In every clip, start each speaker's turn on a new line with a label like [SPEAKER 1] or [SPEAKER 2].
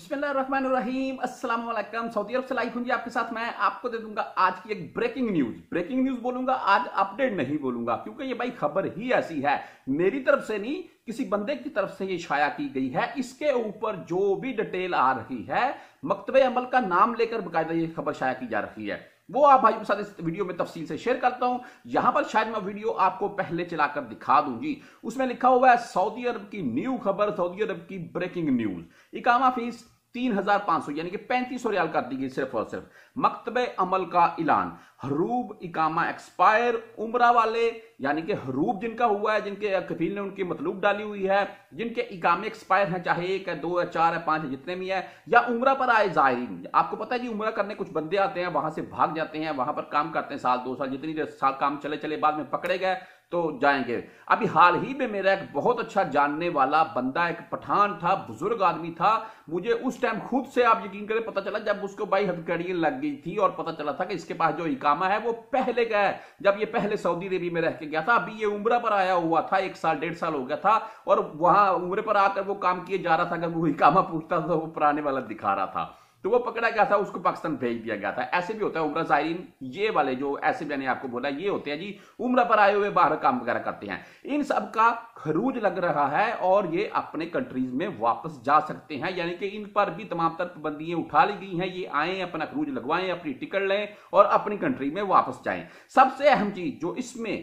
[SPEAKER 1] बिस्मिल्लाहिर्रहमानिर्रहीम अस्सलाम वालेकुम सऊदी अरब से लाइव हूँ आपके साथ मैं आपको दे दूंगा आज की एक ब्रेकिंग न्यूज ब्रेकिंग न्यूज बोलूंगा आज अपडेट नहीं बोलूंगा क्योंकि ये भाई खबर ही ऐसी है मेरी तरफ से नहीं किसी बंदे की तरफ से ये शाया की गई है इसके ऊपर जो भी डिटेल आ रही है मकतबे अमल का नाम लेकर बाकायदा ये खबर शाया की जा रही है वो आप भाई के साथ इस वीडियो में तफसील से शेयर करता हूं यहां पर शायद मैं वीडियो आपको पहले चलाकर दिखा दूं जी उसमें लिखा हुआ है सऊदी अरब की न्यू खबर सऊदी अरब की ब्रेकिंग न्यूज इकामा फीस तीन हजार पांच सौ यानी कि पैंतीस सौ रियाल कर दी गई सिर्फ और सिर्फ मकतब अमल का ऐलान हरूब इकामा एक्सपायर उमरा वाले यानी कि हरूब जिनका हुआ है जिनके कफील ने उनकी मतलूब डाली हुई है जिनके इकामे एक्सपायर हैं चाहे एक है दो है चार है पांच है जितने भी है या उमरा पर आए जायरीन आपको पता है जी उमरा करने कुछ बंदे आते हैं वहां से भाग जाते हैं वहां पर काम करते हैं साल दो साल जितनी देर साल काम चले चले बाद में पकड़े गए तो जाएंगे अभी हाल ही में मेरा एक बहुत अच्छा जानने वाला बंदा एक पठान था बुजुर्ग आदमी था मुझे उस टाइम खुद से आप यकीन करें पता चला जब उसको भाई हथकड़ी लग गई थी और पता चला था कि इसके पास जो इकामा है वो पहले का है जब ये पहले सऊदी अरेबी में रह के गया था अभी ये उम्र पर आया हुआ था एक साल डेढ़ साल हो गया था और वहां उम्र पर आकर वो काम किए जा रहा था अगर वो इकामा पूछता था तो वो पुराने वाला दिखा रहा था तो वो पकड़ा गया था उसको पाकिस्तान भेज दिया गया था ऐसे भी होता है उम्र जायरीन ये वाले जो ऐसे मैंने आपको बोला ये होते हैं जी उम्र पर आए हुए बाहर काम वगैरह करते हैं इन सब का खरूज लग रहा है और ये अपने कंट्रीज में वापस जा सकते हैं यानी कि इन पर भी तमाम तर पाबंदियां उठा ली गई हैं ये आए अपना खरूज लगवाएं अपनी टिकट लें और अपनी कंट्री में वापस जाएं सबसे अहम चीज जो इसमें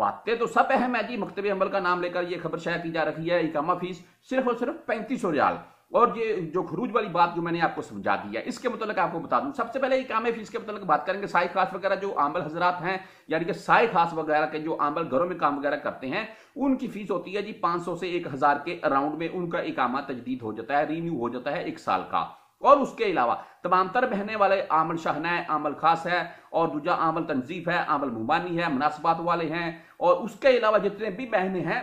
[SPEAKER 1] बातें तो सब अहम है जी मकतबे अमल का नाम लेकर यह खबर शायद की जा रही है इकामा फीस सिर्फ और सिर्फ पैंतीस सौ रियाल और ये जो खरूज वाली बात जो मैंने आपको समझा दी है इसके मतलब आपको बता दूं सबसे पहले है फीस के मतलब बात करेंगे साई खास वगैरह जो आमल हजरात हैं यानी कि साई खास वगैरह के जो आमल घरों में काम वगैरह करते हैं उनकी फीस होती है जी 500 से 1000 के अराउंड में उनका इकामा तजदीद हो जाता है रीन्यू हो जाता है एक साल का और उसके अलावा तमाम तर बहने वाले आमल शाहना है आमल खास है और दूजा आमल तनजीफ है आमल मुबानी है मुनासबात वाले हैं और उसके अलावा जितने भी बहने हैं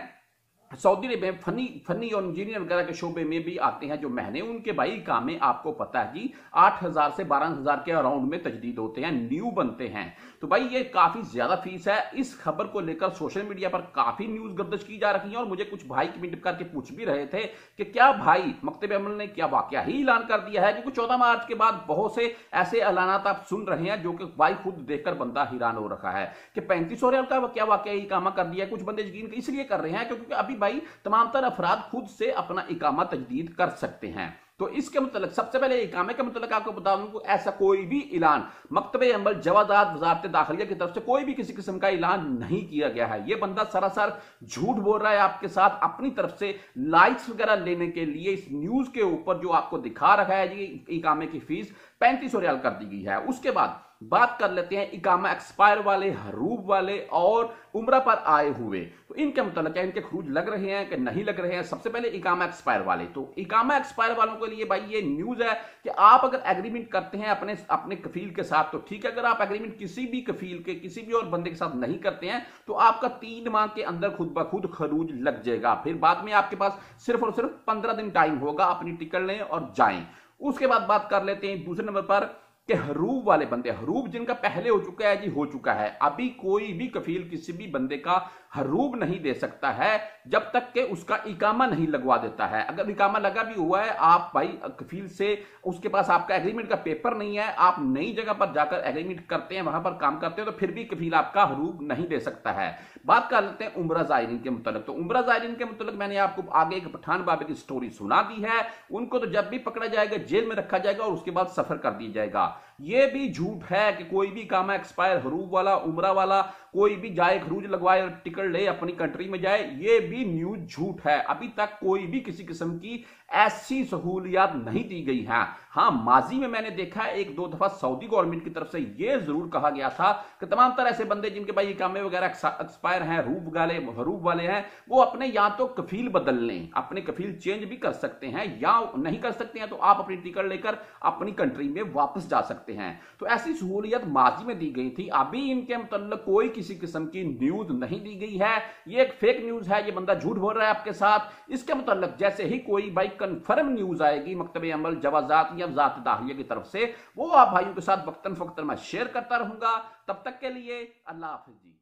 [SPEAKER 1] सऊदी अरब में फनी फनी और इंजीनियर वगैरह के शोबे में भी आते हैं जो महने उनके भाई कामें आपको पता है जी आठ हज़ार से बारह हज़ार के अराउंड में तजदीद होते हैं न्यू बनते हैं तो भाई ये काफ़ी ज़्यादा फीस है इस खबर को लेकर सोशल मीडिया पर काफ़ी न्यूज़ गर्दश की जा रही है और मुझे कुछ भाई कमेंट करके पूछ भी रहे थे कि क्या भाई मकतब अमल ने क्या वाक्य ही ऐलान कर दिया है क्योंकि चौदह मार्च के बाद बहुत से ऐसे ऐलान आप सुन रहे हैं जो कि भाई खुद देखकर बंदा हैरान हो रहा है कि पैंतीस सौ रियाल का क्या वाक्य ही कामा कर दिया कुछ बंदे यकीन इसलिए कर रहे हैं क्योंकि अभी भाई तमाम तर अफराद खुद से अपना इकामा तजदीद कर सकते हैं तो इसके मतलब सबसे पहले इकामे के मतलब आपको बता दूं ऐसा कोई भी ऐलान मकतब अमल जवाजात वजारत दाखिलिया की तरफ से कोई भी किसी किस्म का ऐलान नहीं किया गया है यह बंदा सरासर झूठ बोल रहा है आपके साथ अपनी तरफ से लाइक्स वगैरह लेने के लिए इस न्यूज के ऊपर जो आपको दिखा रखा है इकामे की फीस पैंतीस रियाल कर दी गई है उसके बाद बात कर लेते हैं इकामा एक्सपायर वाले हरूब वाले और उम्र पर आए हुए तो इनके मतलब क्या इनके खरूज लग रहे हैं कि नहीं लग रहे हैं सबसे पहले इकामा एक्सपायर वाले तो इकामा एक्सपायर वालों के लिए भाई ये न्यूज है कि आप अगर एग्रीमेंट करते हैं अपने अपने कफील के साथ तो ठीक है अगर आप एग्रीमेंट किसी भी कफील के किसी भी और बंदे के साथ नहीं करते हैं तो आपका तीन माह के अंदर खुद ब खुद खरूज लग जाएगा फिर बाद में आपके पास सिर्फ और सिर्फ पंद्रह दिन टाइम होगा अपनी टिकट लें और जाए उसके बाद बात कर लेते हैं दूसरे नंबर पर कि हरूब वाले बंदे हरूब जिनका पहले हो चुका है जी हो चुका है अभी कोई भी कफील किसी भी बंदे का हरूब नहीं दे सकता है जब तक के उसका इकामा नहीं लगवा देता है अगर इकामा लगा भी हुआ है आप भाई कफील से उसके पास आपका एग्रीमेंट का पेपर नहीं है आप नई जगह पर जाकर एग्रीमेंट करते हैं वहां पर काम करते हैं तो फिर भी कफील आपका हरूब नहीं दे सकता है बात कर लेते हैं उम्र जायरीन के मुतलक तो उम्र जायरीन के मुतलक मैंने आपको आगे एक पठान बाबे की स्टोरी सुना दी है उनको तो जब भी पकड़ा जाएगा जेल में रखा जाएगा और उसके बाद सफर कर दिया जाएगा ये भी झूठ है कि कोई भी काम एक्सपायर हरूब वाला उमरा वाला कोई भी जाए खरूज लगवाए टिकट ले अपनी कंट्री में जाए ये भी न्यूज झूठ है अभी तक कोई भी किसी किस्म की ऐसी सहूलियात नहीं दी गई है हाँ माजी में मैंने देखा है एक दो दफा सऊदी गवर्नमेंट की तरफ से यह जरूर कहा गया था कि तमाम तरह ऐसे बंदे जिनके भाई कामे वगैरह एक्सपायर हैं रूप वाले रूप वाले हैं वो अपने या तो कफील बदल लें अपने कफील चेंज भी कर सकते हैं या नहीं कर सकते हैं तो आप अपनी टिकट लेकर अपनी कंट्री में वापस जा सकते हैं तो ऐसी सहूलियत माजी में दी गई थी अभी इनके मुतल कोई किसी किस्म की न्यूज नहीं दी गई है ये एक फेक न्यूज है ये बंदा झूठ बोल रहा है आपके साथ इसके मुतल जैसे ही कोई भाई कन्फर्म न्यूज आएगी मकतब अमल जवाजात अब ज़ात दाहिया की तरफ से वो आप भाइयों के साथ वक्ता फक्ता मैं शेयर करता रहूँगा तब तक के लिए अल्लाह हाफिज जी